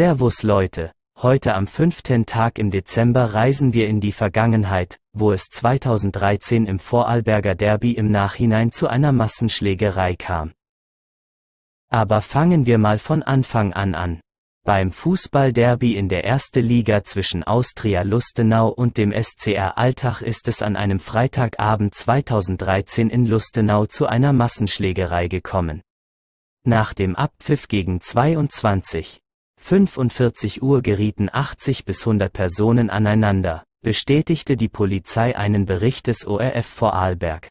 Servus Leute, heute am fünften Tag im Dezember reisen wir in die Vergangenheit, wo es 2013 im Vorarlberger Derby im Nachhinein zu einer Massenschlägerei kam. Aber fangen wir mal von Anfang an an. Beim Fußballderby in der Erste Liga zwischen Austria Lustenau und dem SCR Alltag ist es an einem Freitagabend 2013 in Lustenau zu einer Massenschlägerei gekommen. Nach dem Abpfiff gegen 22, 45 Uhr gerieten 80 bis 100 Personen aneinander, bestätigte die Polizei einen Bericht des ORF Vorarlberg.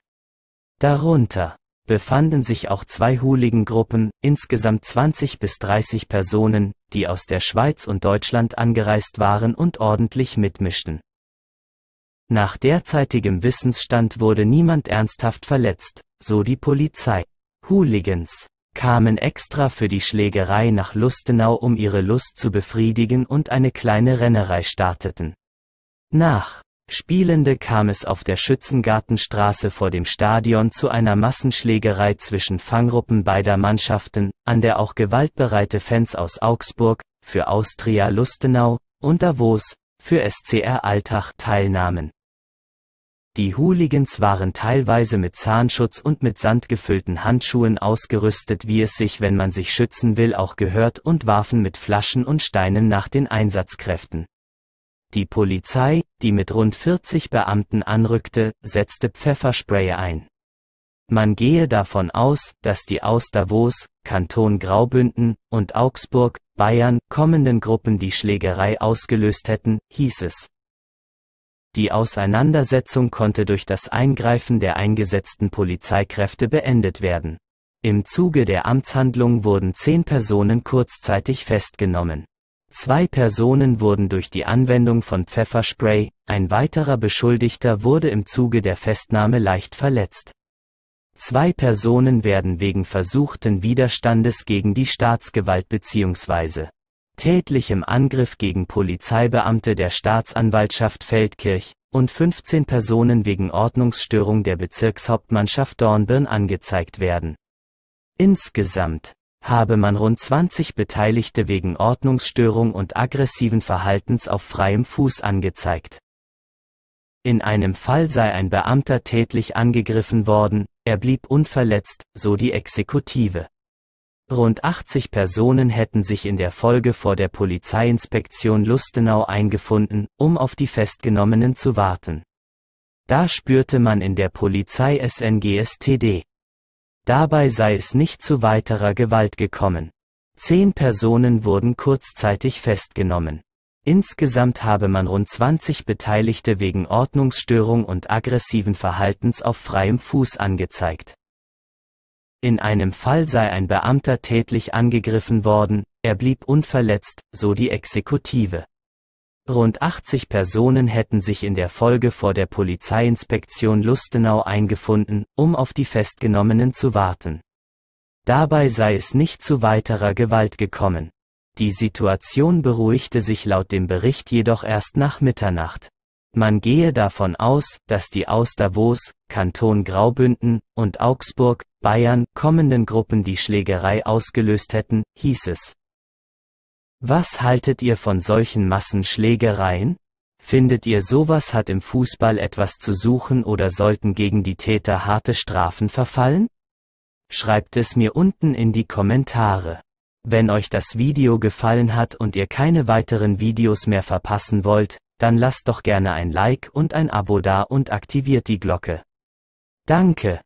Darunter befanden sich auch zwei Hooligan-Gruppen, insgesamt 20 bis 30 Personen, die aus der Schweiz und Deutschland angereist waren und ordentlich mitmischten. Nach derzeitigem Wissensstand wurde niemand ernsthaft verletzt, so die Polizei. Hooligans kamen extra für die Schlägerei nach Lustenau, um ihre Lust zu befriedigen und eine kleine Rennerei starteten. Nach Spielende kam es auf der Schützengartenstraße vor dem Stadion zu einer Massenschlägerei zwischen Fanggruppen beider Mannschaften, an der auch gewaltbereite Fans aus Augsburg, für Austria Lustenau, und Davos, für SCR Alltag teilnahmen. Die Hooligans waren teilweise mit Zahnschutz und mit sandgefüllten Handschuhen ausgerüstet, wie es sich, wenn man sich schützen will, auch gehört und warfen mit Flaschen und Steinen nach den Einsatzkräften. Die Polizei, die mit rund 40 Beamten anrückte, setzte Pfefferspray ein. Man gehe davon aus, dass die aus Davos, Kanton Graubünden und Augsburg, Bayern kommenden Gruppen die Schlägerei ausgelöst hätten, hieß es. Die Auseinandersetzung konnte durch das Eingreifen der eingesetzten Polizeikräfte beendet werden. Im Zuge der Amtshandlung wurden zehn Personen kurzzeitig festgenommen. Zwei Personen wurden durch die Anwendung von Pfefferspray, ein weiterer Beschuldigter wurde im Zuge der Festnahme leicht verletzt. Zwei Personen werden wegen versuchten Widerstandes gegen die Staatsgewalt bzw tätlichem Angriff gegen Polizeibeamte der Staatsanwaltschaft Feldkirch und 15 Personen wegen Ordnungsstörung der Bezirkshauptmannschaft Dornbirn angezeigt werden. Insgesamt habe man rund 20 Beteiligte wegen Ordnungsstörung und aggressiven Verhaltens auf freiem Fuß angezeigt. In einem Fall sei ein Beamter tätlich angegriffen worden, er blieb unverletzt, so die Exekutive. Rund 80 Personen hätten sich in der Folge vor der Polizeiinspektion Lustenau eingefunden, um auf die Festgenommenen zu warten. Da spürte man in der Polizei SNGSTD. Dabei sei es nicht zu weiterer Gewalt gekommen. Zehn Personen wurden kurzzeitig festgenommen. Insgesamt habe man rund 20 Beteiligte wegen Ordnungsstörung und aggressiven Verhaltens auf freiem Fuß angezeigt. In einem Fall sei ein Beamter tätlich angegriffen worden, er blieb unverletzt, so die Exekutive. Rund 80 Personen hätten sich in der Folge vor der Polizeiinspektion Lustenau eingefunden, um auf die Festgenommenen zu warten. Dabei sei es nicht zu weiterer Gewalt gekommen. Die Situation beruhigte sich laut dem Bericht jedoch erst nach Mitternacht. Man gehe davon aus, dass die aus Davos, Kanton Graubünden und Augsburg, Bayern kommenden Gruppen die Schlägerei ausgelöst hätten, hieß es. Was haltet ihr von solchen Massenschlägereien? Findet ihr sowas hat im Fußball etwas zu suchen oder sollten gegen die Täter harte Strafen verfallen? Schreibt es mir unten in die Kommentare. Wenn euch das Video gefallen hat und ihr keine weiteren Videos mehr verpassen wollt, dann lasst doch gerne ein Like und ein Abo da und aktiviert die Glocke. Danke!